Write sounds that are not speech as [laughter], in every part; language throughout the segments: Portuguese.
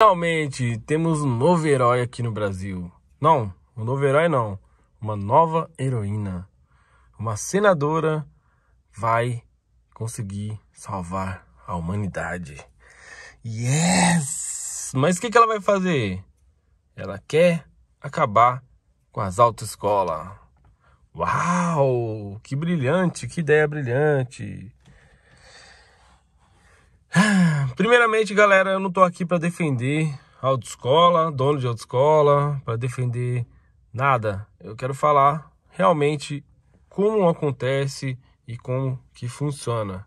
Finalmente, temos um novo herói aqui no Brasil. Não, um novo herói não. Uma nova heroína. Uma senadora vai conseguir salvar a humanidade. Yes! Mas o que, que ela vai fazer? Ela quer acabar com as autoescolas. Uau! Que brilhante, que ideia brilhante. Primeiramente, galera, eu não tô aqui para defender autoescola, dono de autoescola, para defender nada. Eu quero falar realmente como acontece e como que funciona.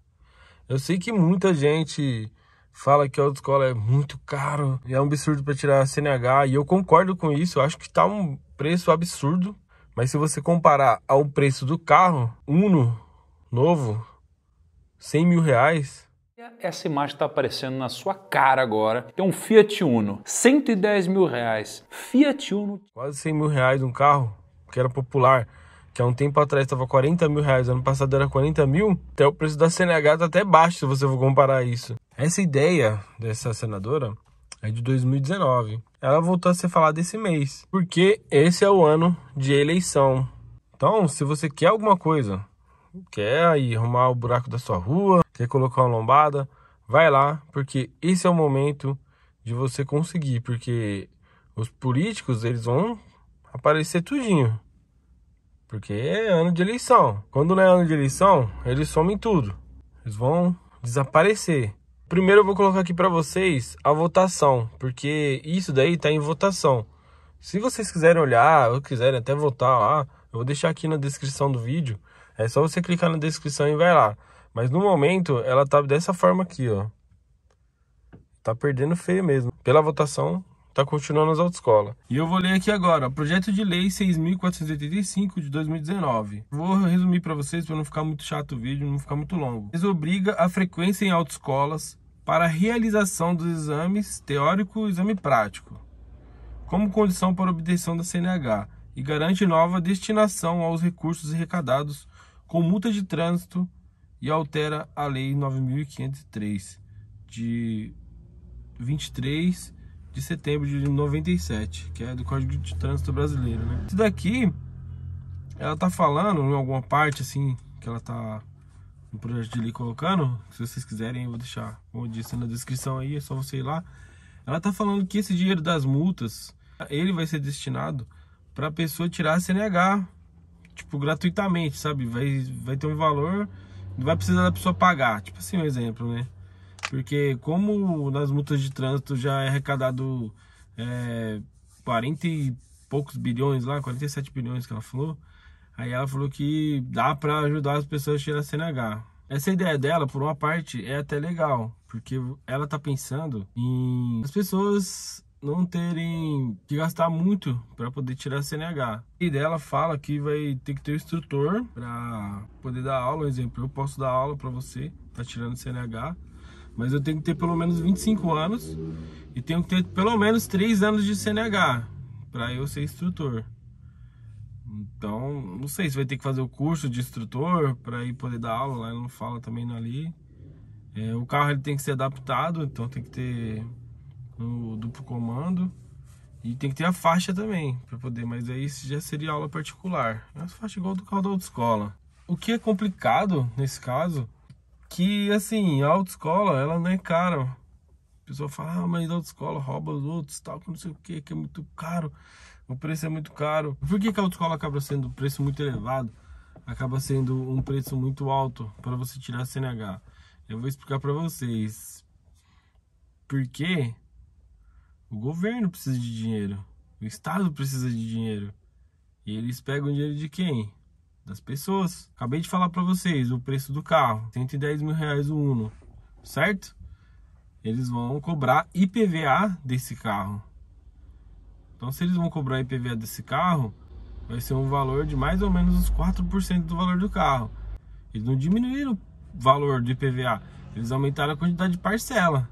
Eu sei que muita gente fala que a autoescola é muito caro e é um absurdo para tirar a CNH e eu concordo com isso, eu acho que tá um preço absurdo, mas se você comparar ao preço do carro Uno novo, 100 mil reais, essa imagem está aparecendo na sua cara agora. É um Fiat Uno, 110 mil reais. Fiat Uno. Quase 100 mil reais um carro, que era popular. Que há um tempo atrás estava 40 mil reais, ano passado era 40 mil. Até o preço da CNH está até baixo, se você for comparar isso. Essa ideia dessa senadora é de 2019. Ela voltou a ser falada esse mês, porque esse é o ano de eleição. Então, se você quer alguma coisa, quer aí arrumar o buraco da sua rua, quer colocar uma lombada, vai lá, porque esse é o momento de você conseguir, porque os políticos, eles vão aparecer tudinho. Porque é ano de eleição. Quando não é ano de eleição, eles somem tudo. Eles vão desaparecer. Primeiro eu vou colocar aqui para vocês a votação, porque isso daí tá em votação. Se vocês quiserem olhar, ou quiserem até votar lá, eu vou deixar aqui na descrição do vídeo é só você clicar na descrição e vai lá. Mas no momento ela tá dessa forma aqui, ó. Tá perdendo feio mesmo. Pela votação, tá continuando as autoescolas. E eu vou ler aqui agora, projeto de lei 6485 de 2019. Vou resumir para vocês para não ficar muito chato o vídeo, não ficar muito longo. Desobriga a frequência em autoescolas para a realização dos exames teórico e exame prático, como condição para obtenção da CNH, e garante nova destinação aos recursos arrecadados com multa de trânsito e altera a Lei 9.503 de 23 de setembro de 97, que é do Código de Trânsito Brasileiro. Né? Isso daqui, ela tá falando em alguma parte assim que ela tá no projeto de lei colocando, se vocês quiserem, eu vou deixar, como eu disse, na descrição aí, é só você ir lá. Ela tá falando que esse dinheiro das multas, ele vai ser destinado para a pessoa tirar a CNH tipo, gratuitamente, sabe? Vai, vai ter um valor, não vai precisar da pessoa pagar. Tipo assim, um exemplo, né? Porque como nas multas de trânsito já é arrecadado é, 40 e poucos bilhões lá, 47 bilhões que ela falou, aí ela falou que dá para ajudar as pessoas a tirar a CNH. Essa ideia dela, por uma parte, é até legal, porque ela tá pensando em as pessoas não terem que gastar muito para poder tirar a CNH. E dela fala que vai ter que ter um instrutor para poder dar aula, um exemplo, eu posso dar aula para você, tá tirando CNH, mas eu tenho que ter pelo menos 25 anos e tenho que ter pelo menos 3 anos de CNH para eu ser instrutor. Então, não sei se vai ter que fazer o curso de instrutor para ir poder dar aula, ela não fala também ali. É, o carro ele tem que ser adaptado, então tem que ter o duplo comando. E tem que ter a faixa também para poder, mas aí já seria aula particular. É faixa igual do carro da autoescola. O que é complicado nesse caso, que assim, a autoescola ela não é cara. O pessoal fala, ah, mas a autoescola rouba os outros, tal, não sei o que, que é muito caro, o preço é muito caro. Por que, que a autoescola acaba sendo um preço muito elevado? Acaba sendo um preço muito alto para você tirar a CNH. Eu vou explicar para vocês. Porque o governo precisa de dinheiro. O Estado precisa de dinheiro. E eles pegam dinheiro de quem? Das pessoas. Acabei de falar para vocês o preço do carro: 110 mil reais o Uno, certo? Eles vão cobrar IPVA desse carro. Então, se eles vão cobrar IPVA desse carro, vai ser um valor de mais ou menos uns 4% do valor do carro. Eles não diminuíram o valor do IPVA, eles aumentaram a quantidade de parcela.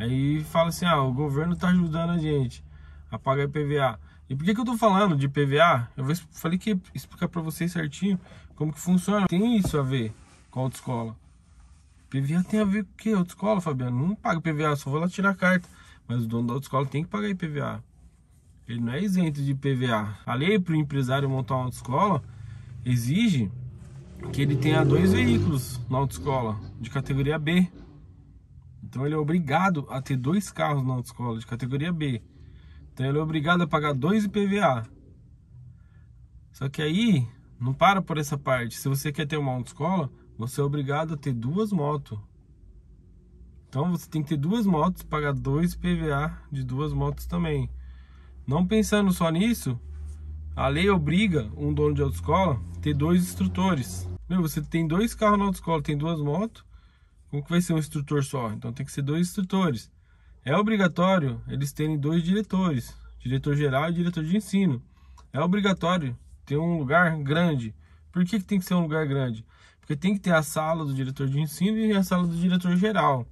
Aí fala assim, ah, o governo tá ajudando a gente a pagar IPVA. E por que, que eu tô falando de IPVA? Eu vou, falei que ia explicar para vocês certinho como que funciona. Tem isso a ver com a autoescola. PVA tem a ver com o que? Autoescola, Fabiano? Não paga PVA, só vou lá tirar a carta. Mas o dono da autoescola tem que pagar IPVA. Ele não é isento de PVA. A lei para o empresário montar uma autoescola exige que ele tenha dois veículos na autoescola de categoria B. Então ele é obrigado a ter dois carros na autoescola de categoria B. Então ele é obrigado a pagar dois IPVA. Só que aí não para por essa parte. Se você quer ter uma autoescola, você é obrigado a ter duas motos. Então você tem que ter duas motos, pagar dois IPVA de duas motos também. Não pensando só nisso, a lei obriga um dono de autoescola a ter dois instrutores. Meu, você tem dois carros na autoescola, tem duas motos, como que vai ser um instrutor só? Então tem que ser dois instrutores. É obrigatório eles terem dois diretores, diretor geral e diretor de ensino. É obrigatório ter um lugar grande. Por que, que tem que ser um lugar grande? Porque tem que ter a sala do diretor de ensino e a sala do diretor geral.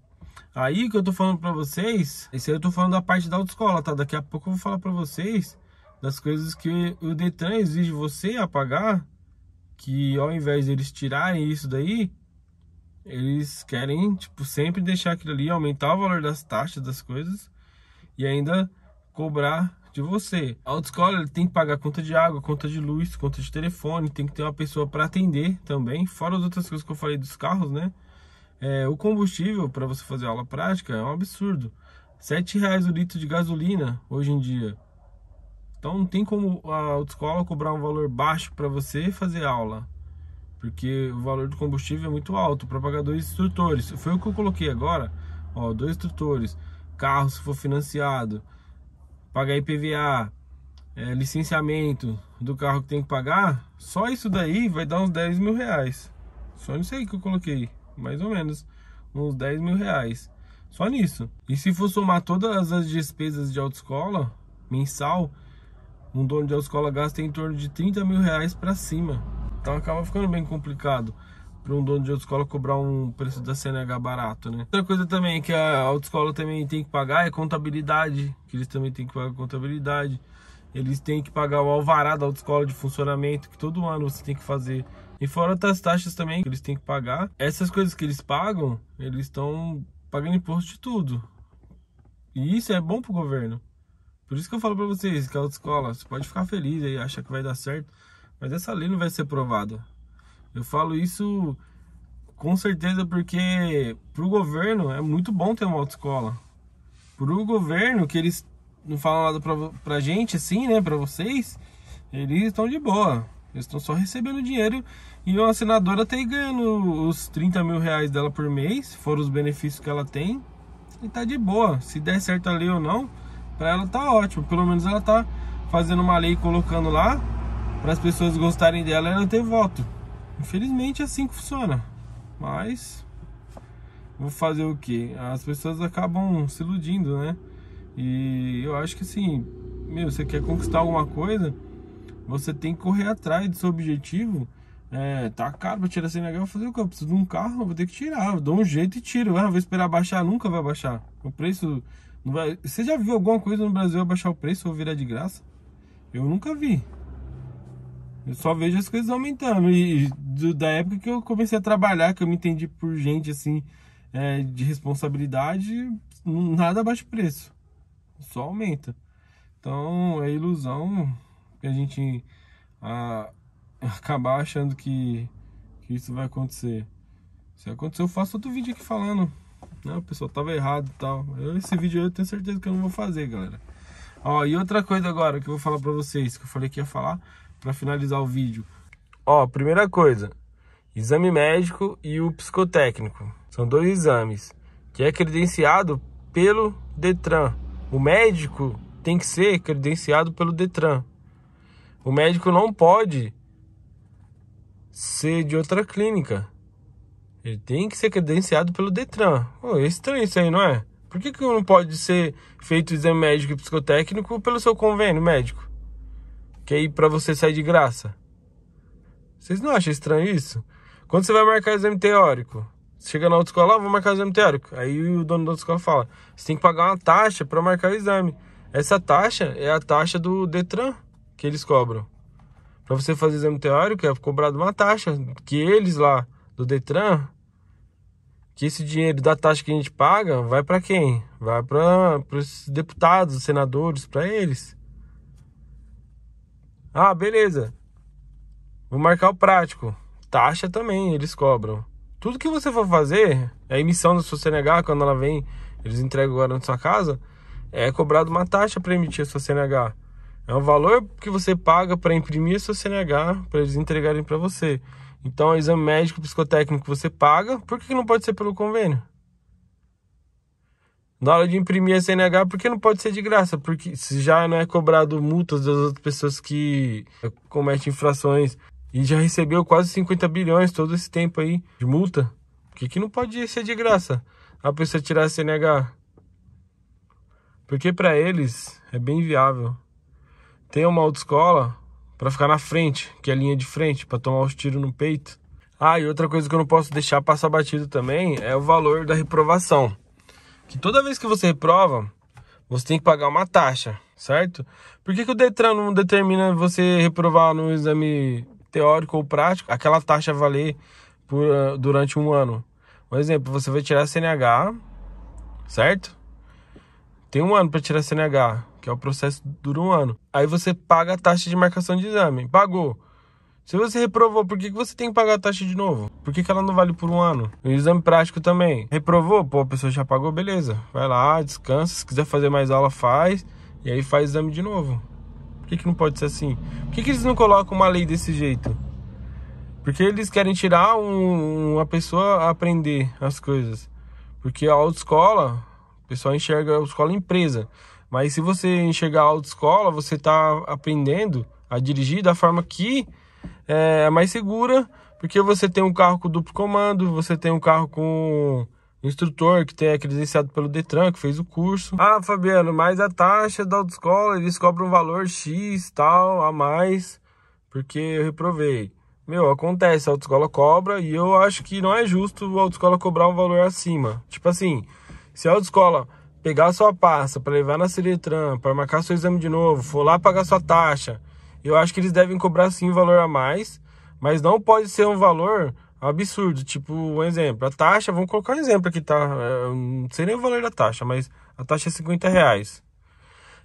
Aí que eu tô falando para vocês, esse aí eu tô falando da parte da autoescola, tá? Daqui a pouco eu vou falar para vocês das coisas que o Detran exige você apagar. que ao invés deles tirarem isso daí, eles querem, tipo, sempre deixar aquilo ali, aumentar o valor das taxas, das coisas, e ainda cobrar de você. A autoescola ele tem que pagar conta de água, conta de luz, conta de telefone, tem que ter uma pessoa para atender também, fora as outras coisas que eu falei dos carros, né? É, o combustível para você fazer aula prática é um absurdo. sete reais o litro de gasolina hoje em dia. Então não tem como a autoescola cobrar um valor baixo para você fazer aula porque o valor do combustível é muito alto para pagar dois instrutores. Foi o que eu coloquei agora, ó, dois instrutores, carro se for financiado, pagar IPVA, é, licenciamento do carro que tem que pagar, só isso daí vai dar uns 10 mil reais. Só nisso aí que eu coloquei, mais ou menos, uns 10 mil reais. Só nisso. E se for somar todas as despesas de autoescola mensal, um dono de autoescola gasta em torno de 30 mil reais para cima. Então acaba ficando bem complicado para um dono de autoescola cobrar um preço da CNH barato, né? Outra coisa também é que a autoescola também tem que pagar é contabilidade, que eles também têm que pagar contabilidade. Eles têm que pagar o alvará da autoescola de funcionamento, que todo ano você tem que fazer. E fora das taxas também que eles têm que pagar. Essas coisas que eles pagam, eles estão pagando imposto de tudo. E isso é bom pro governo. Por isso que eu falo para vocês que a autoescola, você pode ficar feliz aí, achar que vai dar certo. Mas essa lei não vai ser aprovada. Eu falo isso com certeza porque para o governo é muito bom ter uma autoescola. Para o governo, que eles não falam nada para a gente assim, né, para vocês, eles estão de boa. Eles estão só recebendo dinheiro e uma senadora tá ganhando os 30 mil reais dela por mês, foram os benefícios que ela tem, e tá de boa. Se der certo a lei ou não, para ela tá ótimo. Pelo menos ela tá fazendo uma lei colocando lá para as pessoas gostarem dela, ela ter voto. Infelizmente é assim que funciona. Mas vou fazer o que? As pessoas acabam se iludindo, né? E eu acho que assim, meu, você quer conquistar alguma coisa, você tem que correr atrás do seu objetivo. É, tá caro pra tirar CNH, eu vou fazer o que? Eu preciso de um carro, eu vou ter que tirar, eu dou um jeito e tiro. Ah, vou esperar baixar, nunca vai baixar. O preço não vai. Você já viu alguma coisa no Brasil abaixar o preço ou virar de graça? Eu nunca vi. Eu só vejo as coisas aumentando. E do, da época que eu comecei a trabalhar, que eu me entendi por gente assim, é, de responsabilidade, nada abaixa o preço. Só aumenta. Então é ilusão que a gente a, [laughs] acabar achando que, que isso vai acontecer. Se acontecer, eu faço outro vídeo aqui falando. né o pessoal tava errado e tal. Eu, esse vídeo eu tenho certeza que eu não vou fazer, galera. Ó, e outra coisa agora que eu vou falar pra vocês, que eu falei que ia falar, para finalizar o vídeo. Ó, primeira coisa, exame médico e o psicotécnico. São dois exames que é credenciado pelo Detran. O médico tem que ser credenciado pelo Detran. O médico não pode ser de outra clínica. Ele tem que ser credenciado pelo Detran. Oh, é estranho isso aí, não é? Por que, que não pode ser feito exame médico e psicotécnico pelo seu convênio médico? que aí é para você sair de graça. Vocês não acham estranho isso? Quando você vai marcar exame teórico, chega na autoescola, ah, vou marcar exame teórico. Aí o dono da autoescola fala: você tem que pagar uma taxa para marcar o exame. Essa taxa é a taxa do Detran que eles cobram. Para você fazer exame teórico é cobrado uma taxa que eles lá do Detran que esse dinheiro da taxa que a gente paga vai para quem? Vai para os deputados, os senadores, para eles. Ah, beleza. Vou marcar o prático. Taxa também, eles cobram. Tudo que você for fazer, a emissão do seu CNH, quando ela vem, eles entregam agora na sua casa, é cobrado uma taxa para emitir a sua CNH. É um valor que você paga para imprimir a sua CNH, para eles entregarem para você. Então, o é exame médico psicotécnico você paga, por que não pode ser pelo convênio? na hora de imprimir a CNH, porque não pode ser de graça, porque se já não é cobrado multas das outras pessoas que cometem infrações e já recebeu quase 50 bilhões todo esse tempo aí de multa, por que, que não pode ser de graça a pessoa tirar a CNH? Porque para eles é bem viável. Tem uma autoescola para ficar na frente, que é a linha de frente, para tomar os tiros no peito. Ah, e outra coisa que eu não posso deixar passar batido também é o valor da reprovação que toda vez que você reprova, você tem que pagar uma taxa, certo? Por que, que o Detran não determina você reprovar no exame teórico ou prático aquela taxa valer por, ah, durante um ano? Por exemplo, você vai tirar a CNH, certo? Tem um ano para tirar a CNH, que é o processo dura um ano. Aí você paga a taxa de marcação de exame. Pagou. Se você reprovou, por que, que você tem que pagar a taxa de novo? Por que, que ela não vale por um ano? O exame prático também. Reprovou? Pô, a pessoa já pagou, beleza. Vai lá, descansa. Se quiser fazer mais aula, faz. E aí faz exame de novo. Por que, que não pode ser assim? Por que, que eles não colocam uma lei desse jeito? Porque eles querem tirar um, uma pessoa a aprender as coisas. Porque a autoescola, o pessoal enxerga a autoescola empresa. Mas se você enxergar a autoescola, você está aprendendo a dirigir da forma que é, é mais segura, porque você tem um carro com duplo comando, você tem um carro com instrutor que tem é credenciado pelo Detran, que fez o curso. Ah, Fabiano, mas a taxa da autoescola, eles cobram um valor X, tal, a mais, porque eu reprovei. Meu, acontece, a autoescola cobra e eu acho que não é justo a autoescola cobrar um valor acima. Tipo assim, se a autoescola pegar sua pasta para levar na Seletran, para marcar seu exame de novo, for lá pagar sua taxa, eu acho que eles devem cobrar sim valor a mais, mas não pode ser um valor absurdo. Tipo, um exemplo, a taxa, vamos colocar um exemplo aqui, tá? É, não sei nem o valor da taxa, mas a taxa é 50 reais.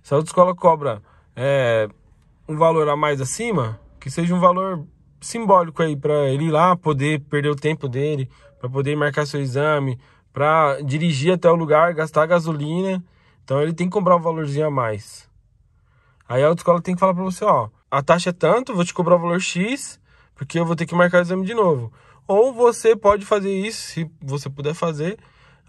Se a autoescola cobra é, um valor a mais acima, que seja um valor simbólico aí para ele ir lá poder perder o tempo dele, para poder marcar seu exame, para dirigir até o lugar, gastar gasolina. Então ele tem que cobrar um valorzinho a mais. Aí a autoescola tem que falar para você, ó, a taxa é tanto, vou te cobrar o valor X, porque eu vou ter que marcar o exame de novo. Ou você pode fazer isso, se você puder fazer,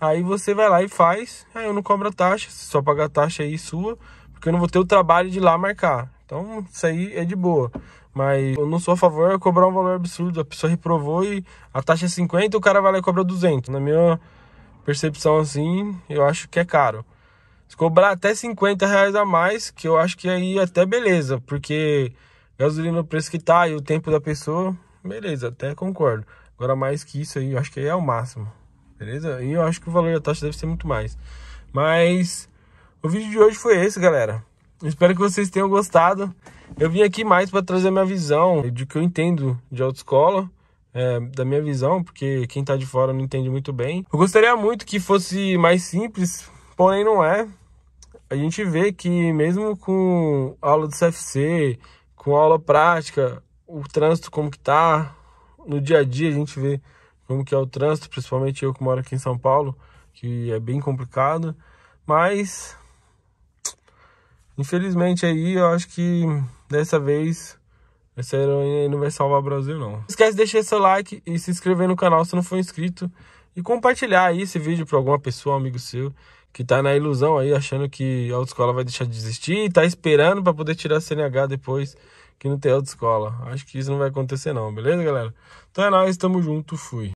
aí você vai lá e faz, aí ah, eu não cobro a taxa, só pagar a taxa aí sua, porque eu não vou ter o trabalho de ir lá marcar. Então isso aí é de boa. Mas eu não sou a favor de cobrar um valor absurdo. A pessoa reprovou e a taxa é 50, o cara vai lá e cobra 200. Na minha percepção assim, eu acho que é caro. Se cobrar até 50 reais a mais, que eu acho que aí é até beleza, porque gasolina o preço que tá e o tempo da pessoa, beleza, até concordo. Agora mais que isso aí, eu acho que aí é o máximo, beleza? E eu acho que o valor da taxa deve ser muito mais. Mas o vídeo de hoje foi esse, galera. Espero que vocês tenham gostado. Eu vim aqui mais para trazer minha visão de que eu entendo de autoescola. É, da minha visão, porque quem tá de fora não entende muito bem. Eu gostaria muito que fosse mais simples, Porém, não é. A gente vê que, mesmo com aula do CFC, com aula prática, o trânsito como que tá, no dia a dia a gente vê como que é o trânsito, principalmente eu que moro aqui em São Paulo, que é bem complicado, mas infelizmente aí eu acho que dessa vez essa heroína aí não vai salvar o Brasil não. Não esquece de deixar seu like e se inscrever no canal se não for inscrito e compartilhar aí esse vídeo para alguma pessoa, amigo seu, que está na ilusão aí, achando que a autoescola vai deixar de existir e está esperando para poder tirar a CNH depois que não tem autoescola. Acho que isso não vai acontecer não, beleza, galera? Então é nóis, tamo junto, fui.